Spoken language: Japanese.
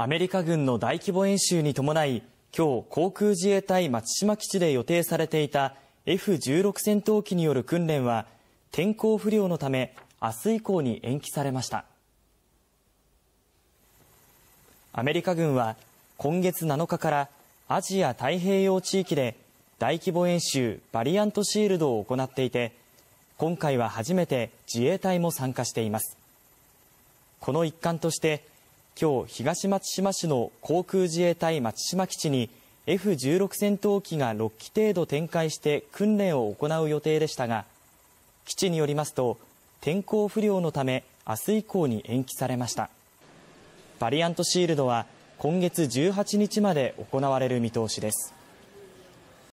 アメリカ軍の大規模演習に伴い、今日、航空自衛隊松島基地で予定されていた F16 戦闘機による訓練は、天候不良のため、明日以降に延期されました。アメリカ軍は、今月7日からアジア太平洋地域で大規模演習バリアントシールドを行っていて、今回は初めて自衛隊も参加しています。この一環として、今日、東松島市の航空自衛隊松島基地に F16 戦闘機が6機程度展開して訓練を行う予定でしたが基地によりますと天候不良のため明日以降に延期されましたバリアントシールドは今月18日まで行われる見通しです